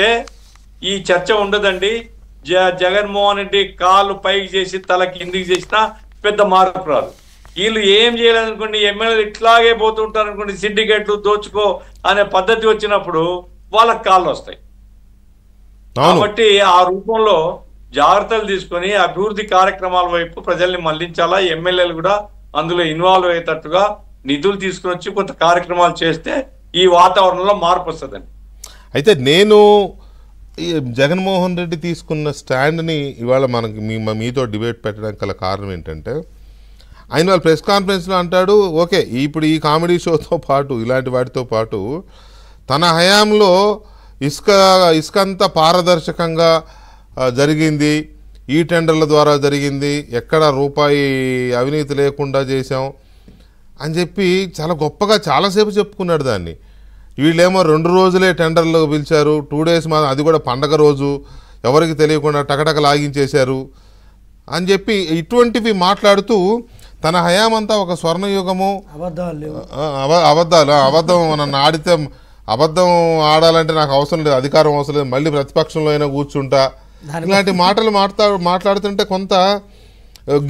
చేస్తే ఈ చర్చ ఉండదండి జ జగన్మోహన్ రెడ్డి కాళ్ళు పైకి చేసి తల కిందికి చేసినా పెద్ద మార్పు రాదు వీళ్ళు ఏం చేయాలనుకోండి ఎమ్మెల్యేలు ఇట్లాగే పోతుంటారు అనుకోండి సిండికేట్లు దోచుకో అనే పద్ధతి వచ్చినప్పుడు వాళ్ళకి కాళ్ళు వస్తాయి కాబట్టి ఆ రూపంలో జాగ్రత్తలు తీసుకొని అభివృద్ధి కార్యక్రమాల వైపు ప్రజల్ని మళ్లించాలా ఎమ్మెల్యేలు కూడా అందులో ఇన్వాల్వ్ అయ్యేటట్టుగా నిధులు తీసుకుని వచ్చి కొంత కార్యక్రమాలు చేస్తే ఈ వాతావరణంలో మార్పు వస్తుందండి అయితే నేను జగన్మోహన్ రెడ్డి తీసుకున్న స్టాండ్ని ఇవాళ మనకి మీ మీతో డిబేట్ పెట్టడానికి గల కారణం ఏంటంటే ఆయన వాళ్ళ ప్రెస్ కాన్ఫరెన్స్లో అంటాడు ఓకే ఇప్పుడు ఈ కామెడీ షోతో పాటు ఇలాంటి వాటితో పాటు తన హయాంలో ఇసుక ఇసుక అంతా పారదర్శకంగా జరిగింది ఈ టెండర్ల ద్వారా జరిగింది ఎక్కడ రూపాయి అవినీతి లేకుండా చేశాం అని చెప్పి చాలా గొప్పగా చాలాసేపు చెప్పుకున్నాడు దాన్ని వీళ్ళేమో రెండు రోజులే టెండర్లు పిలిచారు టూ డేస్ మా అది కూడా పండగ రోజు ఎవరికి తెలియకుండా టకటక లాగించేశారు అని చెప్పి ఇటువంటివి మాట్లాడుతూ తన హయామంతా ఒక స్వర్ణయుగము అబద్ధాలు అబద్ధం నన్ను ఆడితే అబద్ధం ఆడాలంటే నాకు అవసరం లేదు అధికారం అవసరం లేదు మళ్ళీ ప్రతిపక్షంలో అయినా కూర్చుంటా ఇలాంటి మాటలు మాట్లా మాట్లాడుతుంటే కొంత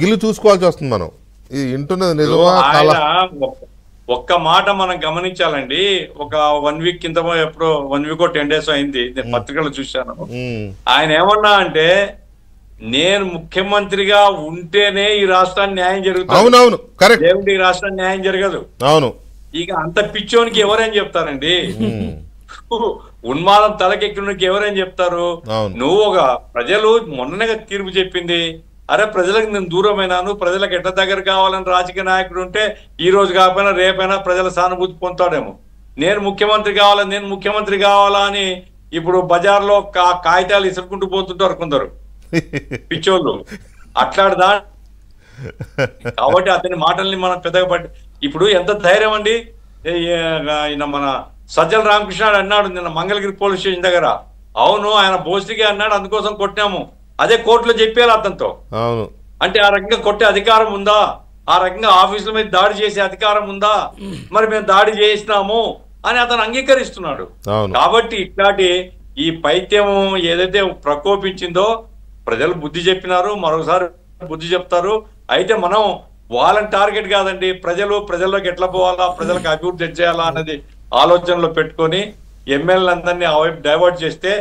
గిల్లు చూసుకోవాల్సి వస్తుంది మనం ఇది వింటున్నది నిజమా ఒక్క మాట మనం గమనించాలండి ఒక వన్ వీక్ కింద ఎప్పుడో వన్ వీక్ టెన్ డేస్ అయింది నేను పత్రికలు చూశాను ఆయన ఏమన్నా అంటే నేను ముఖ్యమంత్రిగా ఉంటేనే ఈ రాష్ట్రానికి న్యాయం జరుగుతుంది దేవుడు ఈ రాష్ట్రానికి న్యాయం జరగదు అవును ఇక అంత పిచ్చోనికి ఎవరని చెప్తారండి ఉన్మాదం తలకెక్కినకి ఎవరని చెప్తారు నువ్వు ఒక ప్రజలు మొన్ననే తీర్పు చెప్పింది అరే ప్రజలకు నేను దూరమైనాను ప్రజలకు ఎట్ట దగ్గర కావాలని రాజకీయ నాయకుడు ఉంటే ఈ రోజు కాకపోయినా రేపైనా ప్రజల సానుభూతి పొందుతాడేమో నేను ముఖ్యమంత్రి కావాలా నేను ముఖ్యమంత్రి కావాలా అని ఇప్పుడు బజార్లో కా కాగితాలు ఇసుకుంటూ పోతుంటారు కొందరు పిచ్చోళ్ళు అట్లాడదా కాబట్టి అతని మాటల్ని మనం పెద్దగా పట్టి ఇప్పుడు ఎంత ధైర్యం అండి మన సజ్జల రామకృష్ణ అన్నాడు నిన్న మంగళగిరి పోలీస్ స్టేషన్ దగ్గర అవును ఆయన భోస్టికే అన్నాడు అందుకోసం కొట్టినాము అదే కోర్టులో చెప్పేయాలి అతనితో అవును అంటే ఆ రకంగా కొట్టే అధికారం ఉందా ఆ రకంగా ఆఫీసుల మీద దాడి చేసే అధికారం ఉందా మరి మేము దాడి చేసినాము అని అతను అంగీకరిస్తున్నాడు కాబట్టి ఇట్లాంటి ఈ పైత్యం ఏదైతే ప్రకోపించిందో ప్రజలు బుద్ధి చెప్పినారు మరోసారి బుద్ధి చెప్తారు అయితే మనం వాళ్ళని టార్గెట్ కాదండి ప్రజలు ప్రజల్లోకి ఎట్లా పోవాలా ప్రజలకు అభివృద్ధి చేయాలా అనేది ఆలోచనలో పెట్టుకొని ఎమ్మెల్యేలందరినీ డైవర్ట్ చేస్తే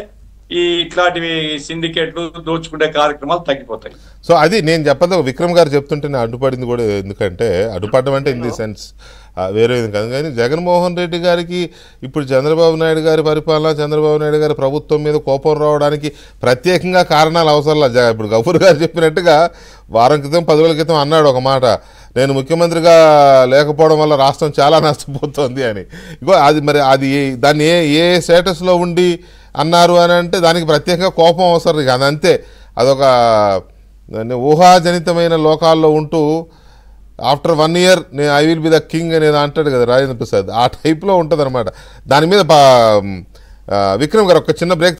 ఈ ఇట్లాంటివి సిండికేట్లు దోచుకునే కార్యక్రమాలు తగ్గిపోతాయి సో అది నేను చెప్పదు విక్రమ్ గారు నేను అడ్డుపడింది కూడా ఎందుకంటే అడ్డుపడడం అంటే ఇన్ ది సెన్స్ వేరే కాదు కానీ జగన్మోహన్ రెడ్డి గారికి ఇప్పుడు చంద్రబాబు నాయుడు గారి పరిపాలన చంద్రబాబు నాయుడు గారి ప్రభుత్వం మీద కోపం రావడానికి ప్రత్యేకంగా కారణాలు అవసరం లేదు ఇప్పుడు గఫూర్ గారు చెప్పినట్టుగా వారం క్రితం పది రోజుల క్రితం అన్నాడు ఒక మాట నేను ముఖ్యమంత్రిగా లేకపోవడం వల్ల రాష్ట్రం చాలా నష్టపోతుంది అని ఇగో అది మరి అది దాన్ని ఏ ఏ స్టేటస్లో ఉండి అన్నారు అని అంటే దానికి ప్రత్యేకంగా కోపం అవసరం కాదు అంతే అదొక ఊహాజనితమైన లోకాల్లో ఉంటూ ఆఫ్టర్ వన్ ఇయర్ నేను I will be the king అనేది అంటాడు కదా రాజేంద్ర ప్రసాద్ ఆ టైప్లో ఉంటుంది దాని మీద విక్రమ్ గారు ఒక చిన్న బ్రేక్